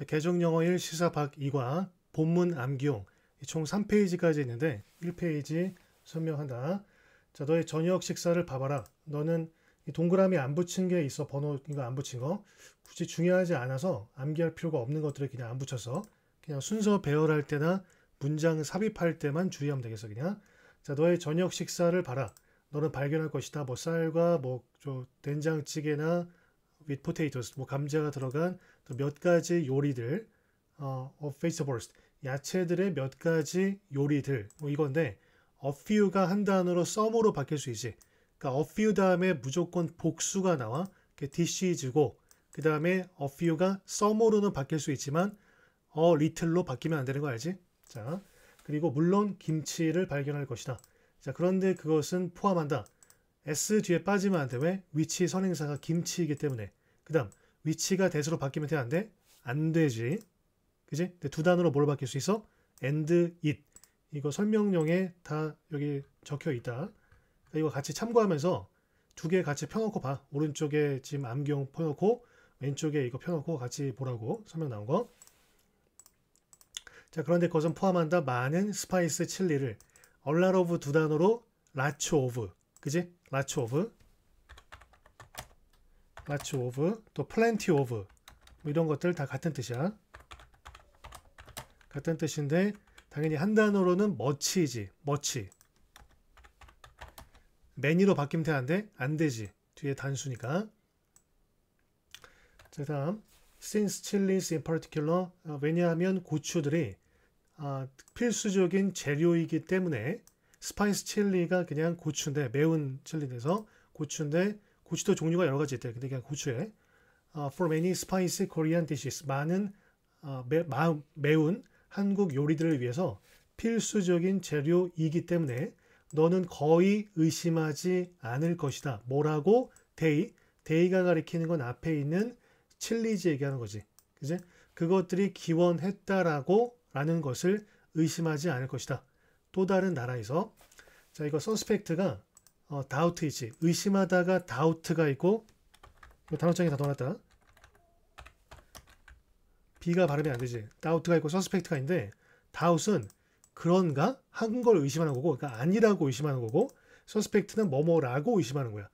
자, 개정 영어 1 시사 박 2과 본문 암기용 총 3페이지까지 있는데 1페이지 설명한다. 자, 너의 저녁 식사를 봐봐라. 너는 동그라미 안 붙인 게 있어. 번호 이거 안 붙인 거. 굳이 중요하지 않아서 암기할 필요가 없는 것들을 그냥 안 붙여서 그냥 순서 배열할 때나 문장 삽입할 때만 주의하면 되겠어 그냥. 자, 너의 저녁 식사를 봐라. 너는 발견할 것이다. 뭐 쌀과 뭐저 된장찌개나 with potatoes 뭐 감자가 들어간 몇 가지 요리들 어, of vegetables 야채들의 몇 가지 요리들 뭐 이건데 a few가 한 단어로 썸으로 바뀔 수 있지. 그러니까 a few 다음에 무조건 복수가 나와. 그 dishes고 그 다음에 a few가 썸으로는 바뀔 수 있지만 a little로 바뀌면 안 되는 거 알지? 자 그리고 물론 김치를 발견할 것이다. 자 그런데 그것은 포함한다. s 뒤에 빠지면 안 돼. 왜? 위치 선행사가 김치이기 때문에. 그 다음 위치가 대수로 바뀌면 돼? 안 돼? 안 되지. 그지? 근데 두 단어로 뭘 바뀔 수 있어? and, it. 이거 설명령에 다 여기 적혀 있다. 그러니까 이거 같이 참고하면서 두 개 같이 펴놓고 봐. 오른쪽에 지금 암경 펴놓고 왼쪽에 이거 펴놓고 같이 보라고 설명 나온 거. 자 그런데 그것은 포함한다 많은 스파이스 칠리를 얼라로브 두 단어로 라츠 오브 그지? 마치 오브 마치 오브 또 플랜티 오브 뭐 이런 것들 다 같은 뜻이야. 같은 뜻인데 당연히 한 단어로는 머치지 머치 매니로 바뀌면 되는데 안 되지 뒤에 단수니까 자 다음 since chilies in particular 어, 왜냐하면 고추들이 아, 필수적인 재료이기 때문에 스파이스 칠리가 그냥 고추인데 매운 칠리돼서 고추인데 고추도 종류가 여러 가지 있대요. 근데 그냥 고추에 어, for many spicy Korean dishes 많은 어, 매, 마, 매운 한국 요리들을 위해서 필수적인 재료이기 때문에 너는 거의 의심하지 않을 것이다. 뭐라고? 데이. 데이가 가리키는 건 앞에 있는 칠리지 얘기하는 거지. 그지? 그것들이 기원했다라고 라는 것을 의심하지 않을 것이다. 또 다른 나라에서 자 이거 서스펙트가 어, doubt이지 의심하다가 doubt가 있고 단어장에 다 넣어놨다 B가 발음이 안 되지 doubt가 있고 suspect가 있는데 doubt은 그런가 한 걸 의심하는 거고 그러니까 아니라고 의심하는 거고 suspect는 뭐뭐라고 의심하는 거야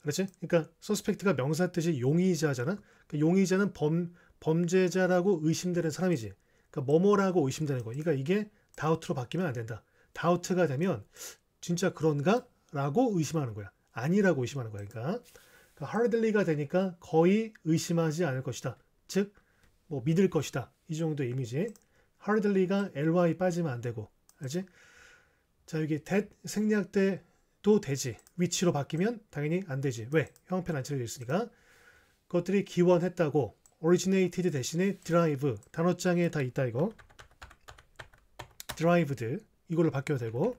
그렇지? 그러니까 suspect가 명사 뜻이 용의자잖아 그러니까 용의자는 범, 범죄자라고 의심되는 사람이지 그러니까 뭐뭐라고 의심되는 거 그러니까 이게 다우트로 바뀌면 안 된다. 다우트가 되면 진짜 그런가? 라고 의심하는 거야. 아니라고 의심하는 거야. 그러니까, 그러니까 hardly가 되니까 거의 의심하지 않을 것이다. 즉, 뭐 믿을 것이다. 이 정도 이미지. hardly가 ly 빠지면 안 되고. 알지? 자, 여기 that 생략돼도 되지. 위치로 바뀌면 당연히 안 되지. 왜? 형편 안 차려져 있으니까. 그 것들이 기원했다고 originated대신에 drive 단어장에 다 있다 이거. 드라이브드 이걸로 바뀌어야 되고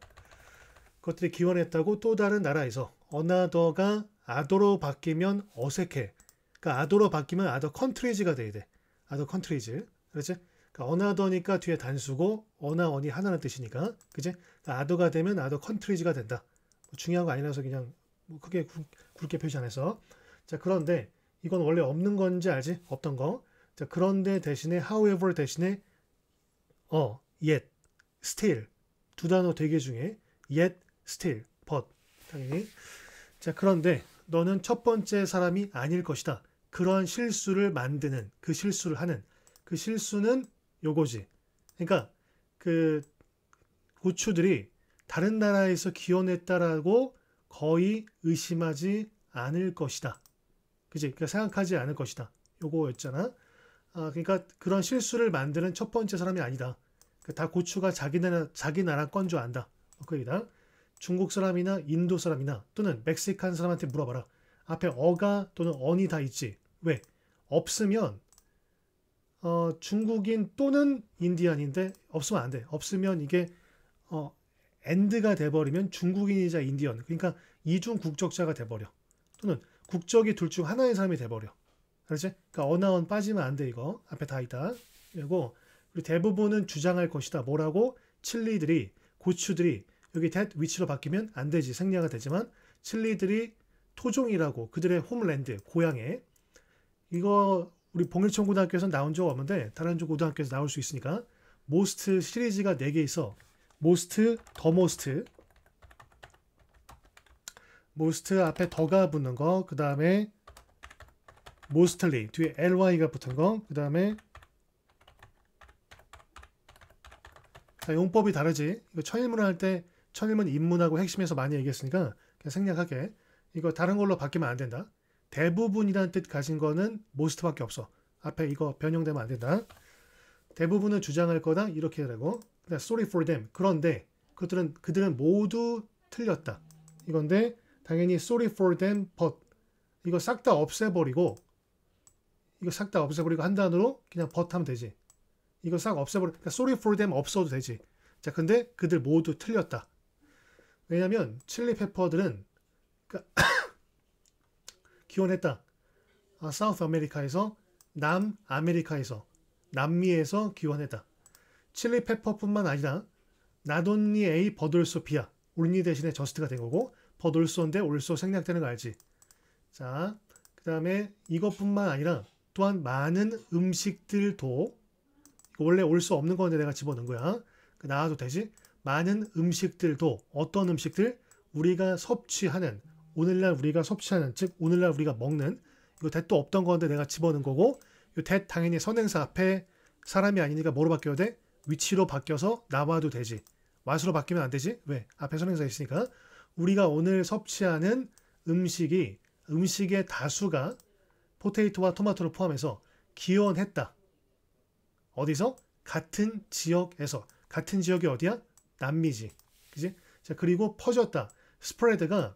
그것들이 기원했다고 또 다른 나라에서 어나더가 아더로 바뀌면 어색해. 그러니까 아더로 바뀌면 아더 컨트리즈가 돼야 돼. 아더 컨트리즈. 그렇지? 그러니까 어나더니까 뒤에 단수고 어나원이 하나는 뜻이니까. 그지? 그러니까 아더가 되면 아더 컨트리즈가 된다. 뭐 중요한 거 아니라서 그냥 뭐 크게 굵, 게 표시 안 해서. 자, 그런데 이건 원래 없는 건지 알지? 없던 거. 자, 그런데 대신에 however 대신에 어, yet still 두 단어 대개 중에 yet, still, but 당연히 자 그런데 너는 첫 번째 사람이 아닐 것이다. 그런 실수를 만드는 그 실수를 하는 그 실수는 요거지. 그러니까 그 고추들이 다른 나라에서 기원했다라고 거의 의심하지 않을 것이다. 그지? 그러니까 생각하지 않을 것이다. 요거였잖아. 아, 그러니까 그런 실수를 만드는 첫 번째 사람이 아니다. 그 다 고추가 자기 나라 자기 나라 건 줄 안다. 그 얘기다. 중국 사람이나 인도 사람이나 또는 멕시칸 사람한테 물어봐라. 앞에 어가 또는 언이 다 있지. 왜? 없으면 어, 중국인 또는 인디언인데 없으면 안 돼. 없으면 이게 어, 엔드가 돼버리면 중국인이자 인디언. 그러니까 이중 국적자가 돼버려. 또는 국적이 둘 중 하나의 사람이 돼버려. 알았지? 그러니까 어나언 빠지면 안 돼 이거. 앞에 다 있다. 그리고 그리고 대부분은 주장할 것이다. 뭐라고? 칠리들이 고추들이 여기 t 위치로 바뀌면 안 되지 생략가 되지만 칠리들이 토종이라고 그들의 홈랜드 고향에 이거 우리 봉일천 고등학교에서 나온 적 없는데 다른 쪽 고등학교에서 나올 수 있으니까 모스트 시리즈가 4개 있어 모스트 더 모스트 모스트 앞에 더가 붙는 거그 다음에 모스트리 뒤에 ly가 붙은 거그 다음에 아, 용법이 다르지. 이거 천일문을 할 때 천일문 입문하고 핵심에서 많이 얘기했으니까 그냥 생략하게. 이거 다른 걸로 바뀌면 안 된다. 대부분이라는 뜻 가진 거는 모스트밖에 없어. 앞에 이거 변형되면 안 된다. 대부분은 주장할 거다. 이렇게 되고. 그냥 sorry for them. 그런데 그들은 그들은 모두 틀렸다. 이건데 당연히 sorry for them but 이거 싹 다 없애버리고 이거 싹 다 없애버리고 한 단어로 그냥 but 하면 되지. 이거 싹 없애버려. 그러니까 sorry for them 없어도 되지. 자, 근데 그들 모두 틀렸다. 왜냐면 칠리 페퍼들은 그러니까 기원했다. 아, 사우스 아메리카에서 남 아메리카에서 남미에서 기원했다. 칠리 페퍼뿐만 아니라 나돈니 에이 버돌소 비아 울니 대신에 저스트가 된 거고 버돌소인데 올소 생략되는 거 알지? 자, 그 다음에 이것뿐만 아니라 또한 많은 음식들도 그 원래 올 수 없는 건데 내가 집어넣은 거야. 그 나와도 되지? 많은 음식들도 어떤 음식들? 우리가 섭취하는 오늘날 우리가 섭취하는 즉 오늘날 우리가 먹는 이거 대도 없던 건데 내가 집어넣은 거고 요대 당연히 선행사 앞에 사람이 아니니까 뭐로 바뀌어야 돼? 위치로 바뀌어서 나와도 되지. 와수로 바뀌면 안 되지? 왜? 앞에 선행사 있으니까. 우리가 오늘 섭취하는 음식이 음식의 다수가 포테이토와 토마토를 포함해서 기원했다. 어디서? 같은 지역에서. 같은 지역이 어디야? 남미지. 그지? 자, 그리고 퍼졌다. 스프레드가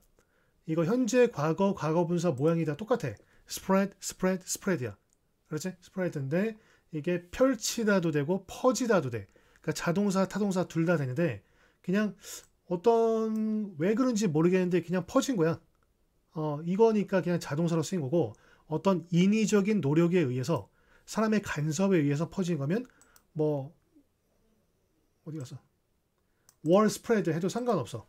이거 현재, 과거, 과거 분사 모양이 다 똑같아. 스프레드, 스프레드, 스프레드야. 그렇지? 스프레드인데 이게 펼치다도 되고 퍼지다도 돼. 그러니까 자동사, 타동사 둘 다 되는데 그냥 어떤 왜 그런지 모르겠는데 그냥 퍼진 거야. 어, 이거니까 그냥 자동사로 쓰인 거고 어떤 인위적인 노력에 의해서 사람의 간섭에 의해서 퍼진 거면 뭐 어디 가서 월 스프레드 해도 상관없어.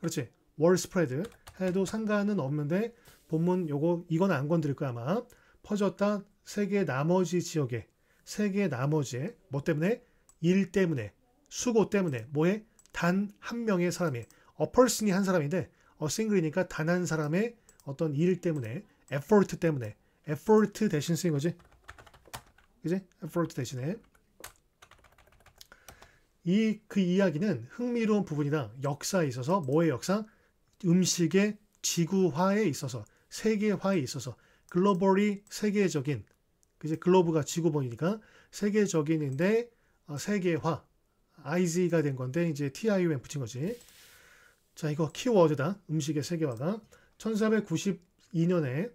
그렇지. 월 스프레드 해도 상관은 없는데 본문 요거 이건 안 건드릴 거야 아마. 퍼졌다 세계 나머지 지역에 세계 나머지에 뭐 때문에 일 때문에 수고 때문에 뭐에 단 한 명의 사람이 어 퍼슨이 한 사람인데 어 싱글이니까 단 한 사람의 어떤 일 때문에 에포트 때문에 effort 대신 쓰인 거지. 그지? effort 대신에. 이 그 이야기는 흥미로운 부분이다. 역사에 있어서 뭐의 역사? 음식의 지구화에 있어서 세계화에 있어서 글로벌이 세계적인 그지 글로브가 지구본이니까 세계적인인데 어, 세계화 IZ가 된 건데 이제 TIUM 붙인 거지. 자 이거 키워드다 음식의 세계화가 1492년에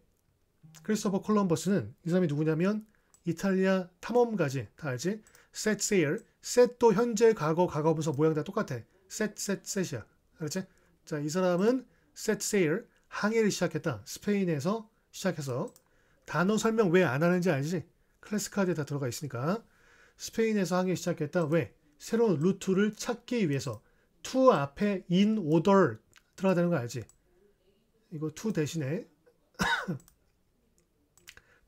크리스토퍼 콜럼버스는 이 사람이 누구냐면 이탈리아 탐험가지 다 알지? 셋 세일 셋도 현재 과거 과거 부서 모양 다 똑같아 셋셋 셋이야 알았지? 자 이 사람은 셋 세일 항해를 시작했다 스페인에서 시작해서 단어 설명 왜 안 하는지 알지? 클래스 카드에 다 들어가 있으니까 스페인에서 항해 시작했다 왜? 새로운 루트를 찾기 위해서 t 앞에 인오 o 들어가야 되는 거 알지? 이거 t 대신에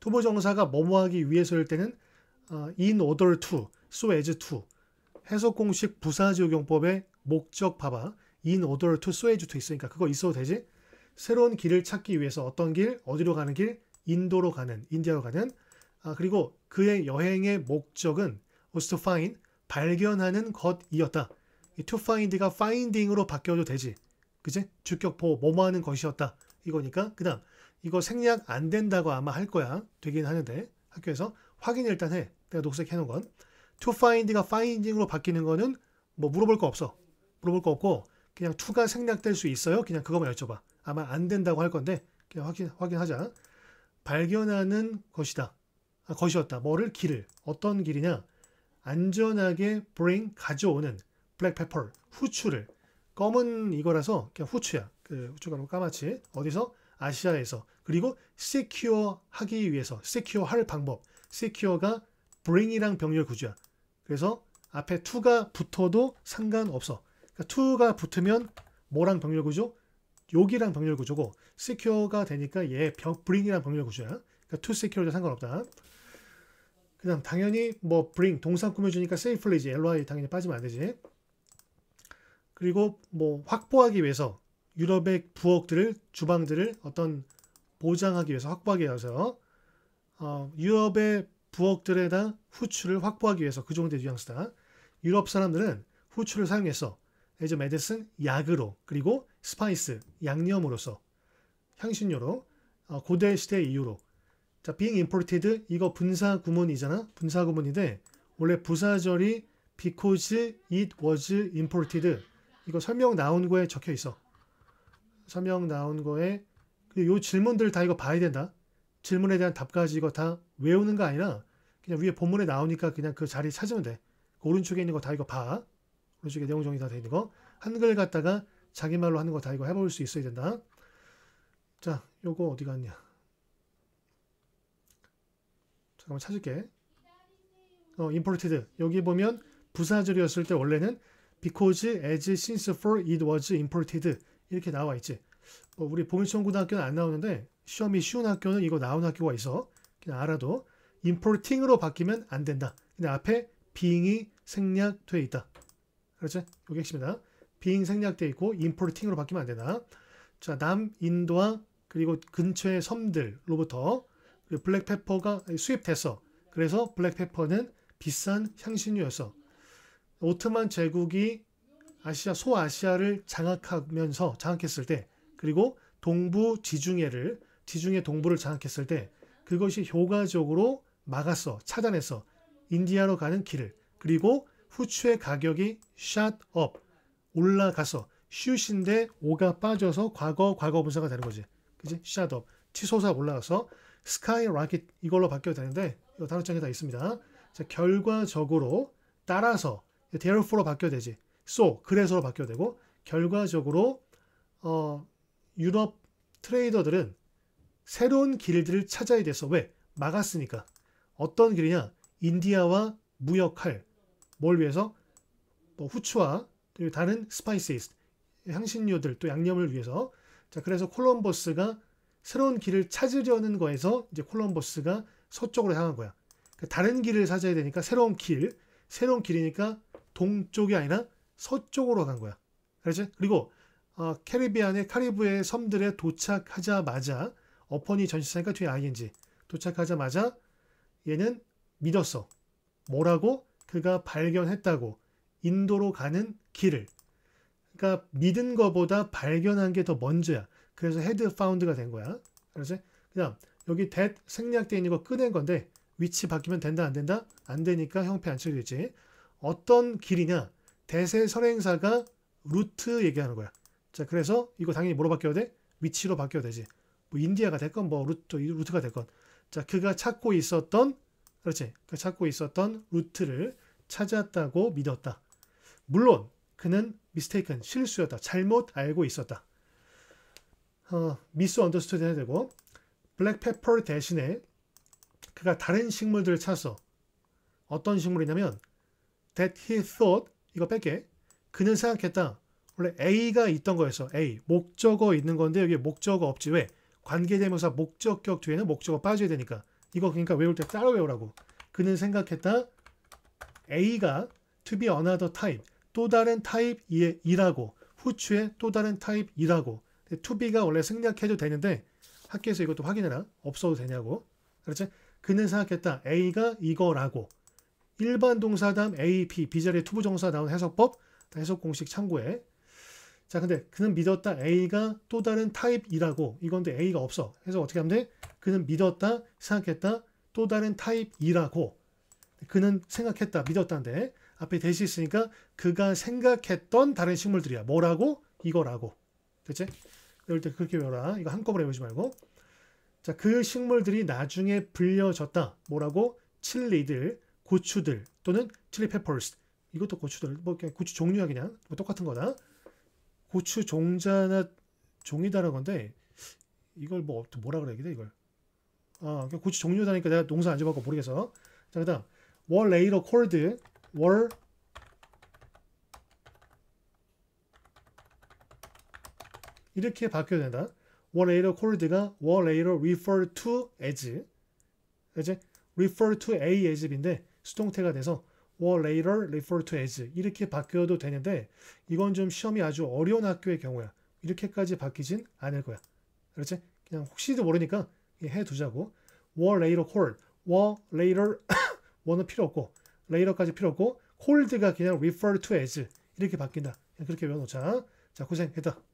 후보 정사가 뭐뭐하기 위해서일 때는 어, in order to, so as to 해석 공식 부사지요용법의 목적 봐봐. in order to, so as to 있으니까 그거 있어도 되지? 새로운 길을 찾기 위해서 어떤 길, 어디로 가는 길, 인도로 가는, 인디아로 가는 아, 그리고 그의 여행의 목적은 was to find, 발견하는 것이었다. 이 to find가 finding으로 바뀌어도 되지. 그지? 주격포, 뭐뭐 하는 것이었다. 이거니까. 그 다음, 이거 생략 안 된다고 아마 할 거야. 되긴 하는데 학교에서 확인 일단 해. 내가 녹색 해놓은 건. to find가 finding으로 바뀌는 거는 뭐 물어볼 거 없어. 물어볼 거 없고 그냥 to가 생략될 수 있어요. 그냥 그거만 여쭤봐. 아마 안 된다고 할 건데 그냥 확인, 확인하자. 발견하는 것이다. 아, 것이었다. 뭐를? 길을. 어떤 길이냐? 안전하게 bring, 가져오는 black pepper, 후추를. 검은 이거라서 그냥 후추야. 그 후추가 까맣지. 어디서? 아시아에서 그리고 s e c u r 하기 위해서 s e c u r 할 방법 s e c u r 가 bring이랑 병렬 구조야. 그래서 앞에 to가 붙어도 상관없어. 그러니까 to가 붙으면 뭐랑 병렬 구조? 여기랑 병렬 구조고 secure가 되니까 얘 bring이랑 병렬 구조야. 그러니까 to secure도 상관없다. 그 다음 당연히 뭐 bring 동사 꾸며주니까 safely지 ly 당연히 빠지면 안 되지. 그리고 뭐 확보하기 위해서 유럽의 부엌들을 주방들을 어떤 보장하기 위해서 확보하기 위해서 어, 유럽의 부엌들에다 후추를 확보하기 위해서 그 정도의 뉘앙스다. 유럽 사람들은 후추를 사용해서 에즈 메디슨 약으로 그리고 스파이스 양념으로서 향신료로 어, 고대 시대 이후로 자 being imported 이거 분사 구문이잖아 분사 구문인데 원래 부사절이 because it was imported 이거 설명 나온 거에 적혀 있어 서명 나온 거에 그 요 질문들 다 이거 봐야 된다. 질문에 대한 답까지 이거 다 외우는 거 아니라 그냥 위에 본문에 나오니까 그냥 그 자리 찾으면 돼. 그 오른쪽에 있는 거 다 이거 봐. 오른쪽에 내용 정리 다돼 있는 거. 한글 갖다가 자기 말로 하는 거 다 이거 해 볼 수 있어야 된다. 자, 요거 어디 갔냐. 잠깐만 찾을게. 어, imported. 여기 보면 부사절이었을 때 원래는 because as since for it was imported 이렇게 나와 있지. 뭐 우리 보민청험고등학교는안 나오는데 시험이 쉬운 학교는 이거 나온 학교가 있어. 그냥 알아도 importing으로 바뀌면 안 된다. 근데 앞에 being이 생략돼 있다. 그렇지? 여기 핵심이다. being 생략돼 있고 importing으로 바뀌면 안 된다. 자, 남인도와 그리고 근처의 섬들로부터 블랙페퍼가 그 수입됐어. 그래서 블랙페퍼는 비싼 향신료였어. 오트만 제국이 아시아 소아시아를 장악하면서 장악했을 때 그리고 동부 지중해를 지중해 동부를 장악했을 때 그것이 효과적으로 막았어 차단해서 인디아로 가는 길을 그리고 후추의 가격이 shot up 올라가서 슛인데 오가 빠져서 과거 과거 분사가 되는 거지 그지 shot up 취소사 올라가서 sky rocket 이걸로 바뀌어야 되는데 이거 단어장에 다 있습니다 자 결과적으로 따라서 대열포로 바뀌어야 되지 so 그래서 바뀌어야 되고 결과적으로 어, 유럽 트레이더들은 새로운 길들을 찾아야 돼서 왜 막았으니까 어떤 길이냐 인디아와 무역할 뭘 위해서 뭐 후추와 그리고 다른 스파이시스 향신료들 또 양념을 위해서 자 그래서 콜럼버스가 새로운 길을 찾으려는 거에서 이제 콜럼버스가 서쪽으로 향한 거야. 그러니까 다른 길을 찾아야 되니까 새로운 길, 새로운 길이니까 동쪽이 아니라 서쪽으로 간 거야. 그렇지? 그리고 어, 캐리비안의 카리브해 섬들에 도착하자마자 어퍼니 전시사니까 뒤에 ing 도착하자마자 얘는 믿었어. 뭐라고? 그가 발견했다고 인도로 가는 길을. 그러니까 믿은 거보다 발견한 게 더 먼저야. 그래서 헤드 파운드가 된 거야. 그래지 그냥 여기 t 생략되어 있는 거 끄낸 건데 위치 바뀌면 된다 안 된다? 안 되니까 형태 안 치게 되지. 어떤 길이냐? 대세 선행사가 루트 얘기하는 거야. 자, 그래서 이거 당연히 뭐로 바뀌어야 돼? 위치로 바뀌어야 되지. 뭐 인디아가 됐건 뭐 루트, 루트가 됐건. 자, 그가 찾고 있었던 그렇지. 그 찾고 있었던 루트를 찾았다고 믿었다. 물론 그는 미스테이크는 실수였다. 잘못 알고 있었다. 어, 미스 언더스튜드 해야 되고 블랙페퍼 대신에 그가 다른 식물들을 찾았어. 어떤 식물이냐면 that he thought 이거 뺄게. 그는 생각했다. 원래 A가 있던 거였어. A. 목적어 있는 건데 여기 목적어 없지. 왜? 관계대명사 목적격 뒤에는 목적어 빠져야 되니까. 이거 그러니까 외울 때 따로 외우라고. 그는 생각했다. A가 to be another type. 또 다른 타입의 이라고. 후추에또 다른 타입 이라고. to be가 원래 생략해도 되는데 학교에서 이것도 확인해라. 없어도 되냐고. 그렇지? 그는 생각했다. A가 이거라고. 일반 동사담 AP 비자리의 투부정사다운 해석법 해석 공식 참고해. 자, 근데 그는 믿었다 A가 또 다른 타입이라고. 이건데 A가 없어. 그래서 어떻게 하면 돼? 그는 믿었다, 생각했다, 또 다른 타입이라고. 그는 생각했다, 믿었다인데 앞에 대시 있으니까 그가 생각했던 다른 식물들이야. 뭐라고? 이거라고. 됐지? 이럴 때 그렇게 외워라. 이거 한꺼번에 외우지 말고. 자, 그 식물들이 나중에 불려졌다. 뭐라고? 칠리들. 고추들 또는 칠리 페퍼스 이것도 고추들 뭐 그냥 고추 종류야 그냥 뭐 똑같은 거다 고추 종자나 종이다라는 건데 이걸 뭐 뭐라 그래야 돼 이걸 아 그냥 고추 종류다니까 내가 농사 안 지어봤고 모르겠어 자 그다음 월 레이러 콜드 월 이렇게 바뀌어야 된다. 월 레이러 콜드가월 레이러 later referred to as 이제 refer to a as인데 수동태가 돼서 or later refer to as 이렇게 바뀌어도 되는데 이건 좀 시험이 아주 어려운 학교의 경우야. 이렇게까지 바뀌진 않을 거야. 그렇지? 그냥 혹시도 모르니까 해두자고. were later called, w r later w r 는 필요 없고 later까지 필요 없고 called가 그냥 refer to as 이렇게 바뀐다. 그냥 그렇게 외워놓자. 자 고생했다.